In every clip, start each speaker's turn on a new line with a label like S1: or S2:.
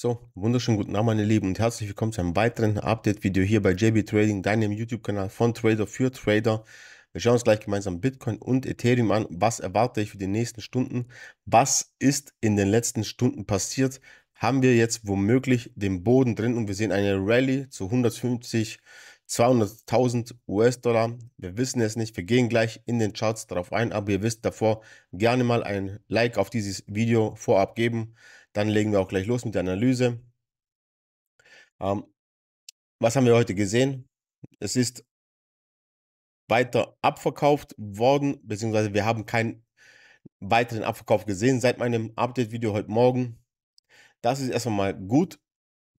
S1: So, wunderschönen guten Abend, meine Lieben, und herzlich willkommen zu einem weiteren Update-Video hier bei JB Trading, deinem YouTube-Kanal von Trader für Trader. Wir schauen uns gleich gemeinsam Bitcoin und Ethereum an. Was erwarte ich für die nächsten Stunden? Was ist in den letzten Stunden passiert? Haben wir jetzt womöglich den Boden drin und wir sehen eine Rallye zu 150, 200.000 US-Dollar. Wir wissen es nicht. Wir gehen gleich in den Charts darauf ein, aber ihr wisst davor gerne mal ein Like auf dieses Video vorab geben. Dann legen wir auch gleich los mit der Analyse. Ähm, was haben wir heute gesehen? Es ist weiter abverkauft worden, beziehungsweise wir haben keinen weiteren Abverkauf gesehen seit meinem Update-Video heute Morgen. Das ist erstmal mal gut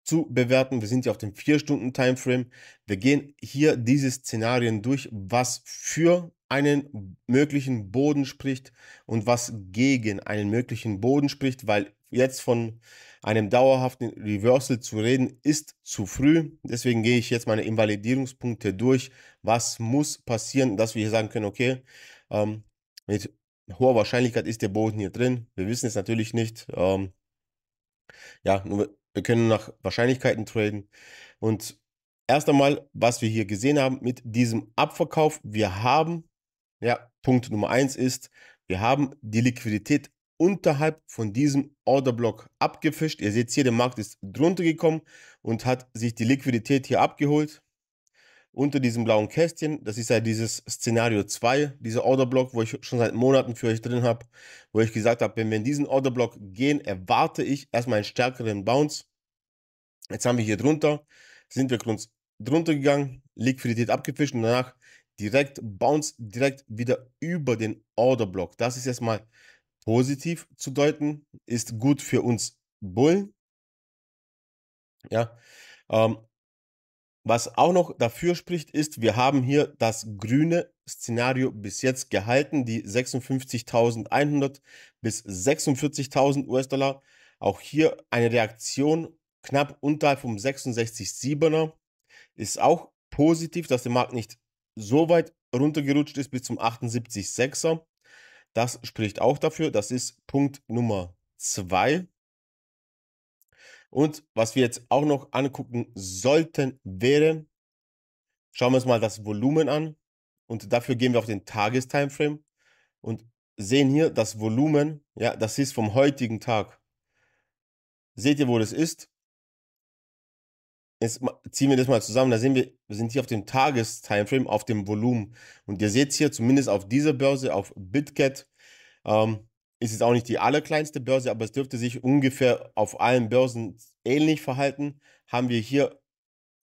S1: zu bewerten. Wir sind ja auf dem 4-Stunden-Timeframe. Wir gehen hier diese Szenarien durch, was für einen möglichen Boden spricht und was gegen einen möglichen Boden spricht, weil jetzt von einem dauerhaften Reversal zu reden, ist zu früh. Deswegen gehe ich jetzt meine Invalidierungspunkte durch. Was muss passieren, dass wir hier sagen können, okay, ähm, mit hoher Wahrscheinlichkeit ist der Boden hier drin. Wir wissen es natürlich nicht. Ähm, ja, nur wir können nach Wahrscheinlichkeiten traden. Und erst einmal, was wir hier gesehen haben mit diesem Abverkauf, wir haben, ja, Punkt Nummer eins ist, wir haben die Liquidität unterhalb von diesem Orderblock abgefischt. Ihr seht hier, der Markt ist drunter gekommen und hat sich die Liquidität hier abgeholt unter diesem blauen Kästchen. Das ist ja dieses Szenario 2, dieser Orderblock, wo ich schon seit Monaten für euch drin habe, wo ich gesagt habe, wenn wir in diesen Orderblock gehen, erwarte ich erstmal einen stärkeren Bounce. Jetzt haben wir hier drunter, sind wir kurz drunter gegangen, Liquidität abgefischt und danach direkt Bounce direkt wieder über den Orderblock. Das ist erstmal positiv zu deuten, ist gut für uns Bullen. Ja. Ähm, was auch noch dafür spricht, ist, wir haben hier das grüne Szenario bis jetzt gehalten, die 56.100 bis 46.000 US-Dollar. Auch hier eine Reaktion knapp unterhalb vom 66,7er. Ist auch positiv, dass der Markt nicht so weit runtergerutscht ist bis zum 78,6er. Das spricht auch dafür. Das ist Punkt Nummer 2. Und was wir jetzt auch noch angucken sollten, wäre, schauen wir uns mal das Volumen an. Und dafür gehen wir auf den Tagestimeframe und sehen hier das Volumen. Ja, das ist vom heutigen Tag. Seht ihr, wo das ist? jetzt ziehen wir das mal zusammen, da sehen wir, wir sind hier auf dem Tagestimeframe, auf dem Volumen. Und ihr seht hier, zumindest auf dieser Börse, auf BitCat, ähm, ist es auch nicht die allerkleinste Börse, aber es dürfte sich ungefähr auf allen Börsen ähnlich verhalten. Haben wir hier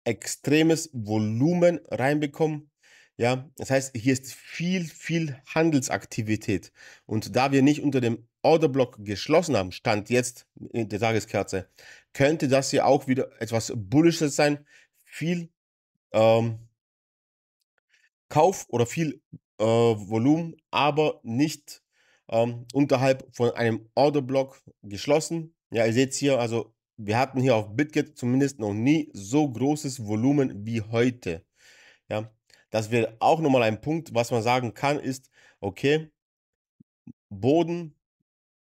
S1: extremes Volumen reinbekommen. Ja, das heißt, hier ist viel, viel Handelsaktivität. Und da wir nicht unter dem Orderblock geschlossen haben, stand jetzt in der Tageskerze, könnte das hier auch wieder etwas Bullisches sein. Viel ähm, Kauf oder viel äh, Volumen, aber nicht ähm, unterhalb von einem Orderblock geschlossen. Ja, ihr seht es hier, also wir hatten hier auf BitGet zumindest noch nie so großes Volumen wie heute. Ja, das wäre auch nochmal ein Punkt, was man sagen kann, ist, okay, Boden,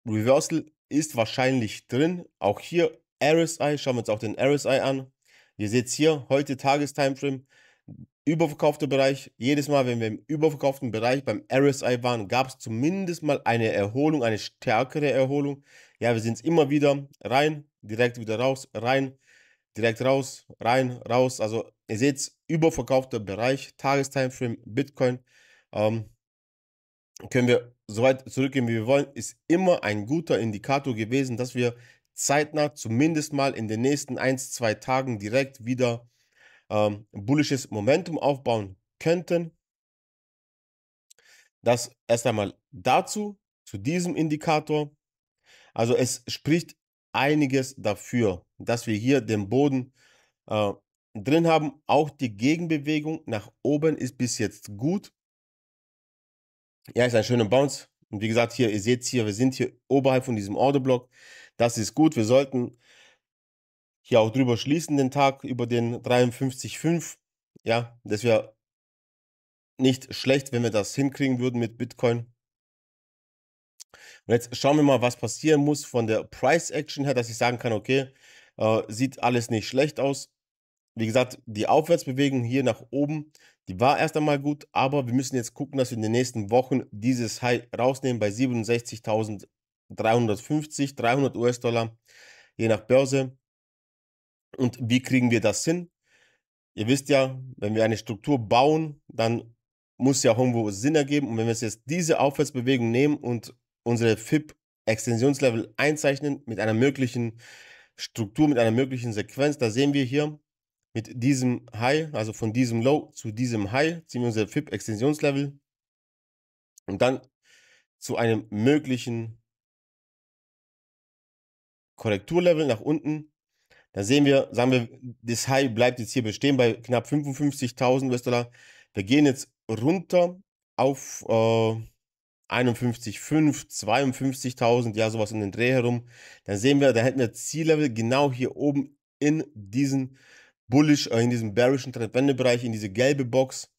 S1: Reversal ist wahrscheinlich drin. Auch hier RSI, schauen wir uns auch den RSI an. Ihr seht es hier, heute Tagestimeframe, überverkaufter Bereich. Jedes Mal, wenn wir im überverkauften Bereich beim RSI waren, gab es zumindest mal eine Erholung, eine stärkere Erholung. Ja, wir sind es immer wieder rein, direkt wieder raus, rein, direkt raus, rein, raus. Also ihr seht es, überverkaufter Bereich, Tagestimeframe, Bitcoin. Ähm, können wir so weit zurückgehen, wie wir wollen, ist immer ein guter Indikator gewesen, dass wir zeitnah, zumindest mal in den nächsten 1, 2 Tagen direkt wieder ähm, bullisches Momentum aufbauen könnten. Das erst einmal dazu, zu diesem Indikator. Also es spricht einiges dafür, dass wir hier den Boden äh, drin haben. Auch die Gegenbewegung nach oben ist bis jetzt gut. Ja, ist ein schöner Bounce. Und wie gesagt, hier, ihr seht hier, wir sind hier oberhalb von diesem Orderblock. Das ist gut. Wir sollten hier auch drüber schließen den Tag über den 53,5. Ja, das wäre nicht schlecht, wenn wir das hinkriegen würden mit Bitcoin. Und jetzt schauen wir mal, was passieren muss von der Price Action her, dass ich sagen kann, okay, äh, sieht alles nicht schlecht aus. Wie gesagt, die Aufwärtsbewegung hier nach oben, die war erst einmal gut, aber wir müssen jetzt gucken, dass wir in den nächsten Wochen dieses High rausnehmen bei 67.000 350, 300 US-Dollar, je nach Börse. Und wie kriegen wir das hin? Ihr wisst ja, wenn wir eine Struktur bauen, dann muss ja irgendwo Sinn ergeben. Und wenn wir jetzt diese Aufwärtsbewegung nehmen und unsere fip Extensionslevel einzeichnen mit einer möglichen Struktur, mit einer möglichen Sequenz, da sehen wir hier mit diesem High, also von diesem Low zu diesem High, ziehen wir unser fip Extensionslevel und dann zu einem möglichen Korrekturlevel nach unten. Da sehen wir, sagen wir, das High bleibt jetzt hier bestehen bei knapp 55.000 US-Dollar. Wir gehen jetzt runter auf äh, 51,5, 52.000, ja, sowas in den Dreh herum. Dann sehen wir, da hätten wir Ziellevel genau hier oben in diesen bullish, äh, in diesem bearischen Trendwendebereich, in diese gelbe Box.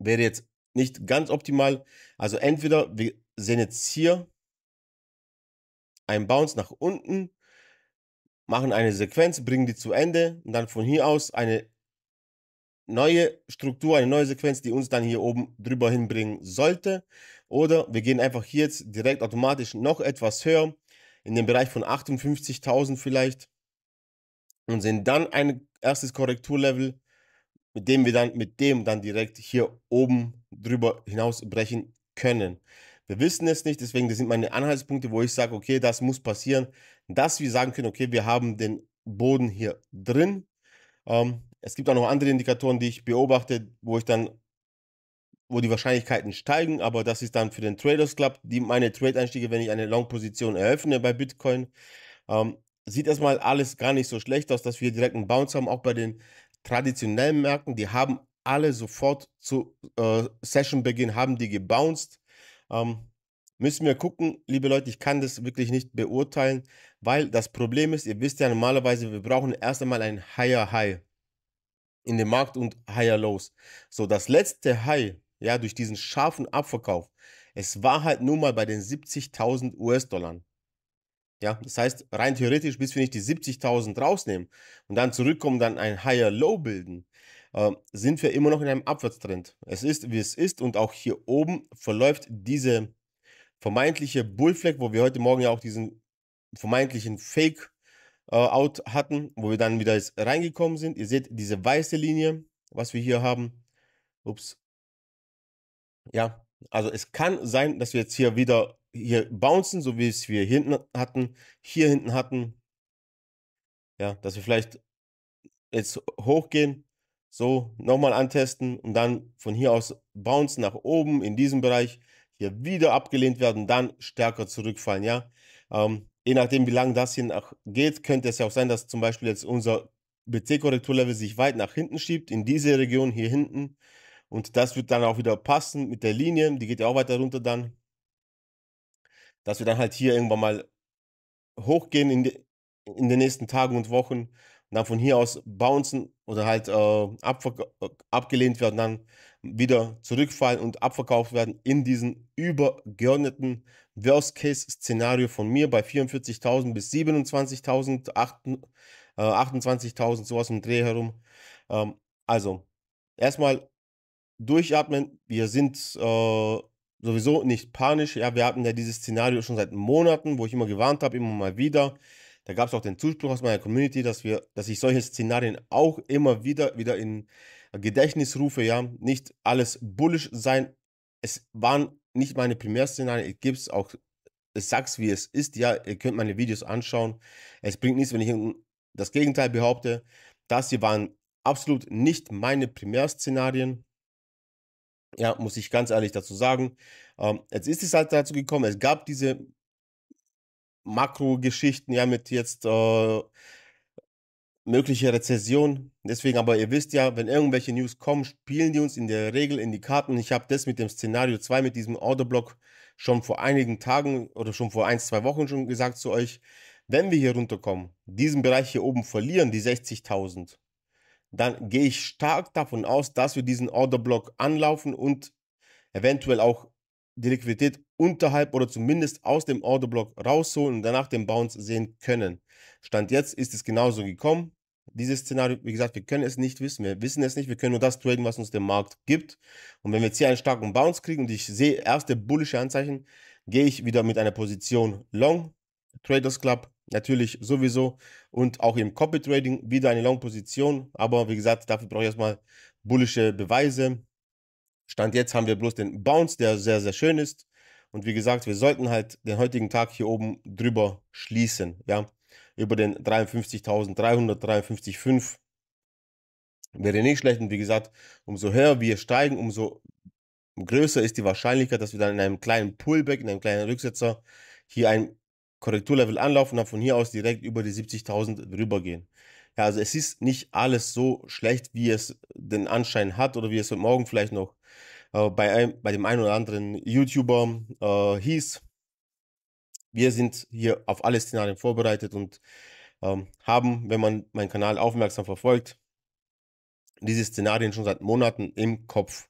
S1: Wäre jetzt nicht ganz optimal. Also entweder wir sehen jetzt hier einen Bounce nach unten, machen eine Sequenz, bringen die zu Ende und dann von hier aus eine neue Struktur, eine neue Sequenz, die uns dann hier oben drüber hinbringen sollte. Oder wir gehen einfach hier jetzt direkt automatisch noch etwas höher, in den Bereich von 58.000 vielleicht und sehen dann ein erstes Korrekturlevel, mit dem wir dann mit dem dann direkt hier oben drüber hinausbrechen können. Wir wissen es nicht, deswegen das sind meine Anhaltspunkte, wo ich sage, okay, das muss passieren, dass wir sagen können, okay, wir haben den Boden hier drin. Ähm, es gibt auch noch andere Indikatoren, die ich beobachte, wo ich dann, wo die Wahrscheinlichkeiten steigen, aber das ist dann für den Traders Club, die meine Trade-Einstiege, wenn ich eine Long-Position eröffne bei Bitcoin. Ähm, sieht erstmal alles gar nicht so schlecht aus, dass wir direkt einen Bounce haben, auch bei den traditionellen Märkten, die haben alle sofort zu äh, Beginn haben die gebounced. Ähm, müssen wir gucken, liebe Leute, ich kann das wirklich nicht beurteilen, weil das Problem ist, ihr wisst ja normalerweise, wir brauchen erst einmal ein Higher High in dem Markt und Higher Lows. So, das letzte High, ja, durch diesen scharfen Abverkauf, es war halt nur mal bei den 70.000 US-Dollar. Ja, das heißt, rein theoretisch, bis wir nicht die 70.000 rausnehmen und dann zurückkommen, dann ein Higher Low bilden, ähm, sind wir immer noch in einem Abwärtstrend. Es ist, wie es ist und auch hier oben verläuft diese vermeintliche Bullfleck, wo wir heute Morgen ja auch diesen vermeintlichen Fake-Out äh, hatten, wo wir dann wieder reingekommen sind. Ihr seht diese weiße Linie, was wir hier haben. Ups. Ja, also es kann sein, dass wir jetzt hier wieder hier bouncen, so wie es wir hinten hatten, hier hinten hatten. Ja, dass wir vielleicht jetzt hochgehen, so, nochmal antesten und dann von hier aus bounce nach oben in diesem Bereich. Hier wieder abgelehnt werden, dann stärker zurückfallen, ja. Ähm, je nachdem, wie lange das hier nach geht, könnte es ja auch sein, dass zum Beispiel jetzt unser BC-Korrekturlevel sich weit nach hinten schiebt, in diese Region hier hinten. Und das wird dann auch wieder passen mit der Linie, die geht ja auch weiter runter dann. Dass wir dann halt hier irgendwann mal hochgehen in, de, in den nächsten Tagen und Wochen dann von hier aus bouncen oder halt äh, äh, abgelehnt werden, dann wieder zurückfallen und abverkauft werden in diesem übergeordneten Worst-Case-Szenario von mir bei 44.000 bis 27.000, 28.000, äh, sowas im Dreh herum. Ähm, also, erstmal durchatmen. Wir sind äh, sowieso nicht panisch. Ja, wir hatten ja dieses Szenario schon seit Monaten, wo ich immer gewarnt habe, immer mal wieder. Da gab es auch den Zuspruch aus meiner Community, dass wir, dass ich solche Szenarien auch immer wieder wieder in Gedächtnis rufe, ja, nicht alles bullisch sein. Es waren nicht meine Primärszenarien, es gibt es auch, ich sag's wie es ist, ja, ihr könnt meine Videos anschauen. Es bringt nichts, wenn ich das Gegenteil behaupte. Das hier waren absolut nicht meine Primärszenarien. Ja, muss ich ganz ehrlich dazu sagen. Ähm, jetzt ist es halt dazu gekommen, es gab diese Makrogeschichten, ja, mit jetzt äh, möglicher Rezession. Deswegen, aber ihr wisst ja, wenn irgendwelche News kommen, spielen die uns in der Regel in die Karten. Ich habe das mit dem Szenario 2, mit diesem Orderblock schon vor einigen Tagen oder schon vor ein, zwei Wochen schon gesagt zu euch, wenn wir hier runterkommen, diesen Bereich hier oben verlieren, die 60.000, dann gehe ich stark davon aus, dass wir diesen Orderblock anlaufen und eventuell auch die Liquidität unterhalb oder zumindest aus dem Orderblock rausholen und danach den Bounce sehen können. Stand jetzt ist es genauso gekommen. Dieses Szenario, wie gesagt, wir können es nicht wissen. Wir wissen es nicht. Wir können nur das traden, was uns der Markt gibt. Und wenn wir jetzt hier einen starken Bounce kriegen und ich sehe erste bullische Anzeichen, gehe ich wieder mit einer Position Long. Traders Club natürlich sowieso und auch im Copy Trading wieder eine Long Position. Aber wie gesagt, dafür brauche ich erstmal bullische Beweise. Stand jetzt haben wir bloß den Bounce, der sehr, sehr schön ist. Und wie gesagt, wir sollten halt den heutigen Tag hier oben drüber schließen, ja. Über den 53.353,5 wäre nicht schlecht. Und wie gesagt, umso höher wir steigen, umso größer ist die Wahrscheinlichkeit, dass wir dann in einem kleinen Pullback, in einem kleinen Rücksetzer hier ein Korrekturlevel anlaufen und dann von hier aus direkt über die 70.000 rübergehen. Ja, also es ist nicht alles so schlecht, wie es den Anschein hat oder wie es heute Morgen vielleicht noch äh, bei, einem, bei dem einen oder anderen YouTuber äh, hieß. Wir sind hier auf alle Szenarien vorbereitet und ähm, haben, wenn man meinen Kanal aufmerksam verfolgt, diese Szenarien schon seit Monaten im Kopf.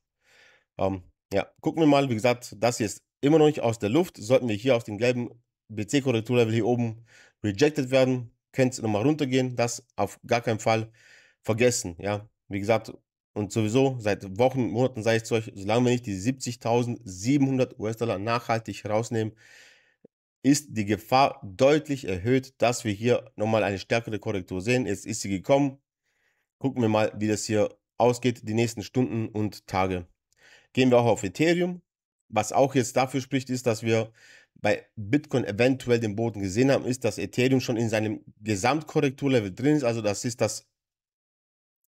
S1: Ähm, ja, gucken wir mal, wie gesagt, das hier ist immer noch nicht aus der Luft. Sollten wir hier auf dem gelben BC-Korrekturlevel hier oben rejected werden, könnt es nochmal runtergehen. Das auf gar keinen Fall vergessen. Ja, wie gesagt, und sowieso seit Wochen, Monaten sage ich zu euch, solange wir nicht die 70.700 US-Dollar nachhaltig rausnehmen, ist die Gefahr deutlich erhöht, dass wir hier nochmal eine stärkere Korrektur sehen. Jetzt ist sie gekommen. Gucken wir mal, wie das hier ausgeht, die nächsten Stunden und Tage. Gehen wir auch auf Ethereum. Was auch jetzt dafür spricht, ist, dass wir bei Bitcoin eventuell den Boden gesehen haben, ist, dass Ethereum schon in seinem Gesamtkorrekturlevel drin ist. Also das ist das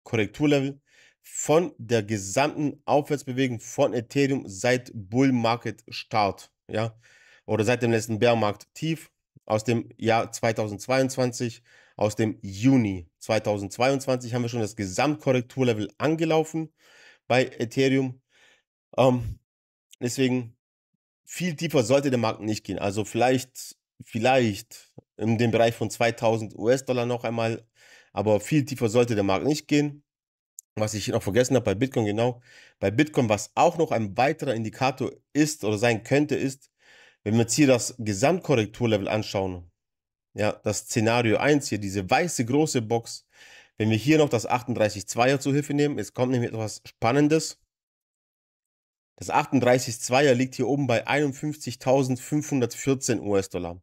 S1: Korrekturlevel, von der gesamten Aufwärtsbewegung von Ethereum seit Bull Market Start, ja, oder seit dem letzten Bear Markt Tief aus dem Jahr 2022, aus dem Juni 2022 haben wir schon das Gesamtkorrekturlevel angelaufen bei Ethereum. Ähm, deswegen viel tiefer sollte der Markt nicht gehen. Also vielleicht, vielleicht in dem Bereich von 2000 US-Dollar noch einmal, aber viel tiefer sollte der Markt nicht gehen was ich noch vergessen habe bei Bitcoin, genau, bei Bitcoin, was auch noch ein weiterer Indikator ist oder sein könnte, ist, wenn wir jetzt hier das Gesamtkorrekturlevel anschauen, ja, das Szenario 1 hier, diese weiße große Box, wenn wir hier noch das 38.2er zu Hilfe nehmen, es kommt nämlich etwas Spannendes. Das 38.2er liegt hier oben bei 51.514 US-Dollar.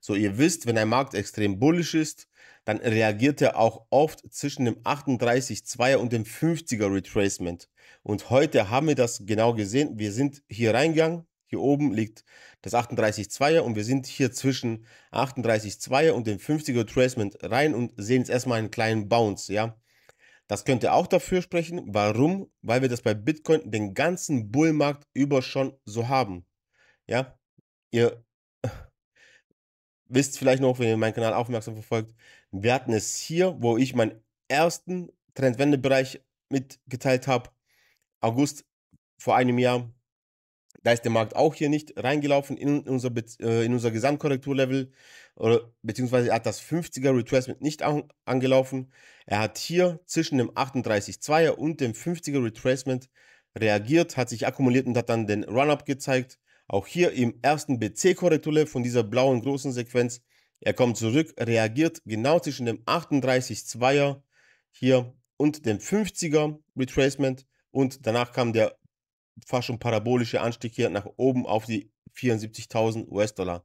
S1: So, ihr wisst, wenn ein Markt extrem bullisch ist, dann reagiert er auch oft zwischen dem 38-2er und dem 50er Retracement. Und heute haben wir das genau gesehen. Wir sind hier reingegangen. Hier oben liegt das 38-2er und wir sind hier zwischen 38-2er und dem 50er Retracement rein und sehen jetzt erstmal einen kleinen Bounce, ja. Das könnte auch dafür sprechen. Warum? Weil wir das bei Bitcoin den ganzen Bullmarkt über schon so haben. Ja, ihr äh, wisst vielleicht noch, wenn ihr meinen Kanal aufmerksam verfolgt, wir hatten es hier, wo ich meinen ersten Trendwendebereich mitgeteilt habe, August vor einem Jahr. Da ist der Markt auch hier nicht reingelaufen in unser, äh, in unser Gesamtkorrekturlevel, oder, beziehungsweise hat das 50er Retracement nicht an angelaufen. Er hat hier zwischen dem 38,2er und dem 50er Retracement reagiert, hat sich akkumuliert und hat dann den Run-Up gezeigt. Auch hier im ersten BC-Korrekturlevel von dieser blauen großen Sequenz er kommt zurück, reagiert genau zwischen dem 38-2er hier und dem 50er Retracement und danach kam der fast schon parabolische Anstieg hier nach oben auf die 74.000 US-Dollar.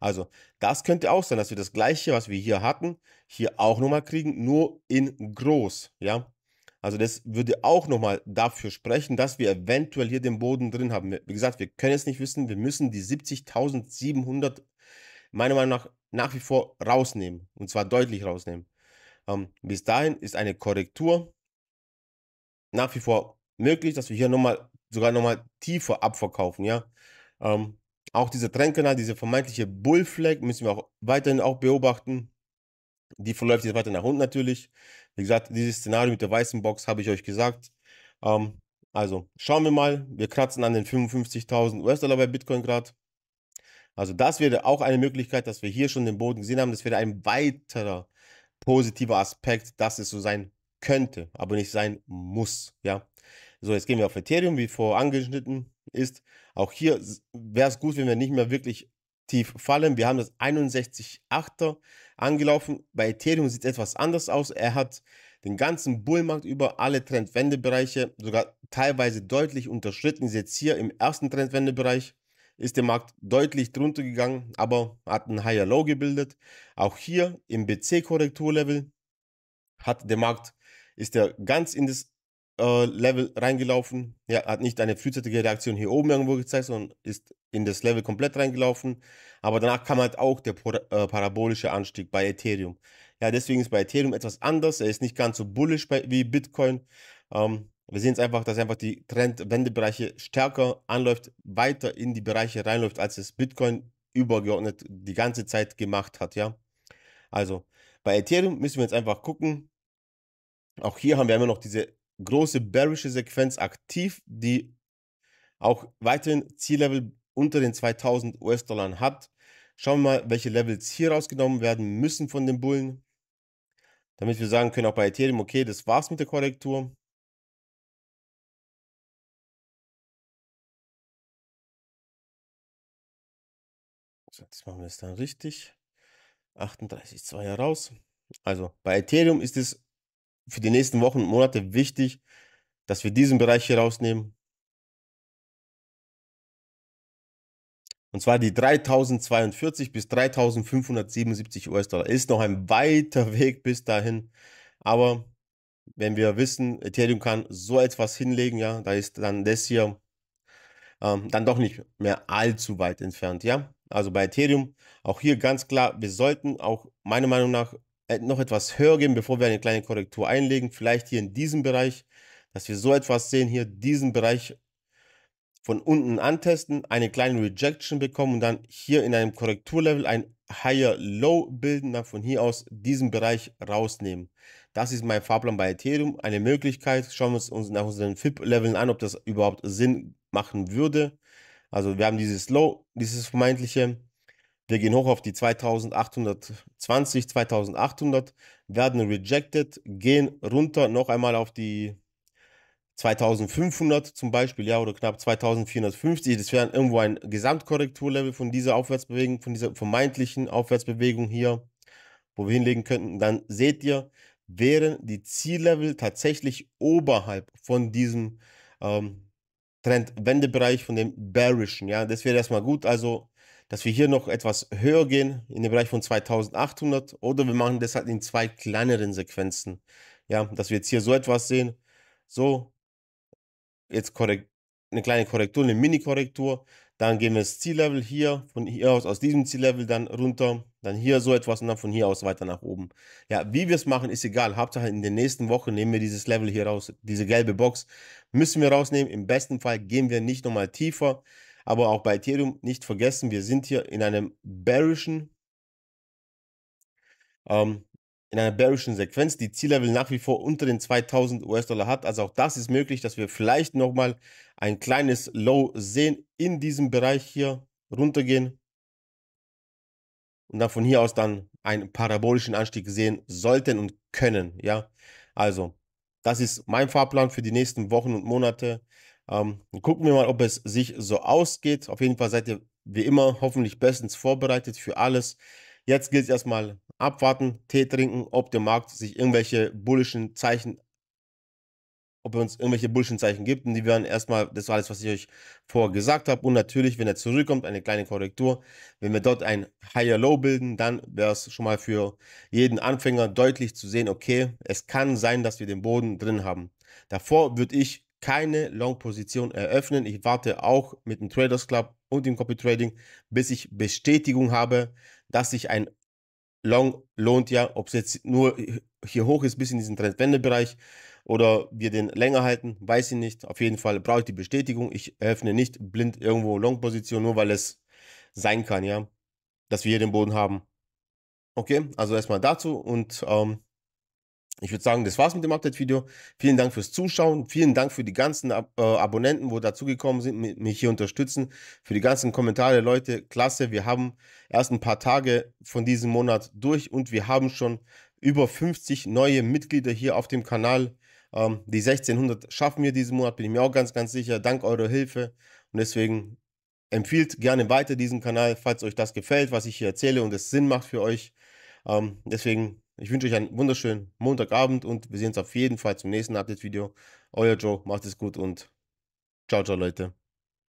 S1: Also das könnte auch sein, dass wir das gleiche, was wir hier hatten, hier auch nochmal kriegen, nur in groß, ja. Also das würde auch nochmal dafür sprechen, dass wir eventuell hier den Boden drin haben. Wie gesagt, wir können es nicht wissen, wir müssen die 70.700 meiner Meinung nach nach wie vor rausnehmen. Und zwar deutlich rausnehmen. Ähm, bis dahin ist eine Korrektur nach wie vor möglich, dass wir hier nochmal, sogar nochmal tiefer abverkaufen, ja. Ähm, auch dieser Trendkanal, diese vermeintliche Bullflag müssen wir auch weiterhin auch beobachten. Die verläuft jetzt weiter nach unten natürlich. Wie gesagt, dieses Szenario mit der weißen Box habe ich euch gesagt. Ähm, also schauen wir mal. Wir kratzen an den 55.000 US-Dollar bei Bitcoin gerade. Also das wäre auch eine Möglichkeit, dass wir hier schon den Boden gesehen haben. Das wäre ein weiterer positiver Aspekt, dass es so sein könnte, aber nicht sein muss. Ja. So, jetzt gehen wir auf Ethereum, wie vor angeschnitten ist. Auch hier wäre es gut, wenn wir nicht mehr wirklich tief fallen. Wir haben das 61,8er angelaufen. Bei Ethereum sieht es etwas anders aus. Er hat den ganzen Bullmarkt über alle Trendwendebereiche sogar teilweise deutlich unterschritten. Ist jetzt hier im ersten Trendwendebereich ist der Markt deutlich drunter gegangen, aber hat ein Higher Low gebildet. Auch hier im BC-Korrekturlevel hat der Markt, ist er ganz in das äh, Level reingelaufen. Ja, hat nicht eine frühzeitige Reaktion hier oben irgendwo gezeigt, sondern ist in das Level komplett reingelaufen. Aber danach kam halt auch der äh, parabolische Anstieg bei Ethereum. Ja, deswegen ist bei Ethereum etwas anders. Er ist nicht ganz so bullish bei, wie Bitcoin. Ähm, wir sehen es einfach, dass einfach die Trendwendebereiche stärker anläuft, weiter in die Bereiche reinläuft, als es Bitcoin übergeordnet die ganze Zeit gemacht hat, ja. Also bei Ethereum müssen wir jetzt einfach gucken. Auch hier haben wir immer noch diese große bearische Sequenz aktiv, die auch weiterhin Ziellevel unter den 2000 US-Dollar hat. Schauen wir mal, welche Levels hier rausgenommen werden müssen von den Bullen, damit wir sagen können, auch bei Ethereum, okay, das war's mit der Korrektur. Jetzt machen wir es dann richtig. 38,2 heraus. Also bei Ethereum ist es für die nächsten Wochen und Monate wichtig, dass wir diesen Bereich hier rausnehmen. Und zwar die 3042 bis 3577 US-Dollar. Ist noch ein weiter Weg bis dahin. Aber wenn wir wissen, Ethereum kann so etwas hinlegen, ja, da ist dann das hier ähm, dann doch nicht mehr allzu weit entfernt, ja also bei Ethereum. Auch hier ganz klar, wir sollten auch meiner Meinung nach äh, noch etwas höher gehen, bevor wir eine kleine Korrektur einlegen. Vielleicht hier in diesem Bereich, dass wir so etwas sehen, hier diesen Bereich von unten antesten, eine kleine Rejection bekommen und dann hier in einem Korrekturlevel ein Higher Low bilden, dann von hier aus diesen Bereich rausnehmen. Das ist mein Fahrplan bei Ethereum, eine Möglichkeit. Schauen wir uns nach unseren FIP-Leveln an, ob das überhaupt Sinn machen würde. Also wir haben dieses Low, dieses vermeintliche. Wir gehen hoch auf die 2820, 2800, werden rejected, gehen runter noch einmal auf die 2500 zum Beispiel, ja, oder knapp 2450. Das wäre irgendwo ein Gesamtkorrekturlevel von dieser Aufwärtsbewegung, von dieser vermeintlichen Aufwärtsbewegung hier, wo wir hinlegen könnten. Dann seht ihr, wären die Ziellevel tatsächlich oberhalb von diesem ähm, Trendwendebereich von dem Bearischen. Ja, das wäre erstmal gut. Also, dass wir hier noch etwas höher gehen in den Bereich von 2800 oder wir machen das halt in zwei kleineren Sequenzen. Ja, dass wir jetzt hier so etwas sehen. So, jetzt korrekt, eine kleine Korrektur, eine Mini-Korrektur. Dann gehen wir das Ziellevel hier, von hier aus, aus diesem Ziellevel dann runter dann hier so etwas und dann von hier aus weiter nach oben. Ja, wie wir es machen, ist egal. Hauptsache in den nächsten Wochen nehmen wir dieses Level hier raus. Diese gelbe Box müssen wir rausnehmen. Im besten Fall gehen wir nicht nochmal tiefer. Aber auch bei Ethereum nicht vergessen, wir sind hier in einem bearischen, ähm, in einer bearischen Sequenz, die Ziellevel nach wie vor unter den 2000 US-Dollar hat. Also auch das ist möglich, dass wir vielleicht nochmal ein kleines Low sehen in diesem Bereich hier runtergehen und dann von hier aus dann einen parabolischen Anstieg sehen sollten und können. Ja, also das ist mein Fahrplan für die nächsten Wochen und Monate. Ähm, gucken wir mal, ob es sich so ausgeht. Auf jeden Fall seid ihr wie immer hoffentlich bestens vorbereitet für alles. Jetzt gilt es erstmal abwarten, Tee trinken, ob der Markt sich irgendwelche bullischen Zeichen ob er uns irgendwelche Bullshit-Zeichen gibt. Und die werden erstmal, das war alles, was ich euch vorher gesagt habe. Und natürlich, wenn er zurückkommt, eine kleine Korrektur. Wenn wir dort ein Higher-Low bilden, dann wäre es schon mal für jeden Anfänger deutlich zu sehen, okay, es kann sein, dass wir den Boden drin haben. Davor würde ich keine Long-Position eröffnen. Ich warte auch mit dem Traders Club und dem Copy Trading, bis ich Bestätigung habe, dass sich ein Long lohnt ja, ob es jetzt nur hier hoch ist, bis in diesen Trendwendebereich oder wir den länger halten, weiß ich nicht. Auf jeden Fall brauche ich die Bestätigung. Ich öffne nicht blind irgendwo Long-Position, nur weil es sein kann, ja, dass wir hier den Boden haben. Okay, also erstmal dazu und ähm, ich würde sagen, das war's mit dem Update-Video. Vielen Dank fürs Zuschauen. Vielen Dank für die ganzen Ab äh, Abonnenten, wo dazugekommen sind, mich hier unterstützen. Für die ganzen Kommentare, Leute, klasse. Wir haben erst ein paar Tage von diesem Monat durch und wir haben schon über 50 neue Mitglieder hier auf dem Kanal. Ähm, die 1600 schaffen wir diesen Monat, bin ich mir auch ganz, ganz sicher, dank eurer Hilfe. Und deswegen empfiehlt gerne weiter diesen Kanal, falls euch das gefällt, was ich hier erzähle und es Sinn macht für euch. Ähm, deswegen, ich wünsche euch einen wunderschönen Montagabend und wir sehen uns auf jeden Fall zum nächsten Update-Video. Euer Joe, macht es gut und ciao, ciao, Leute.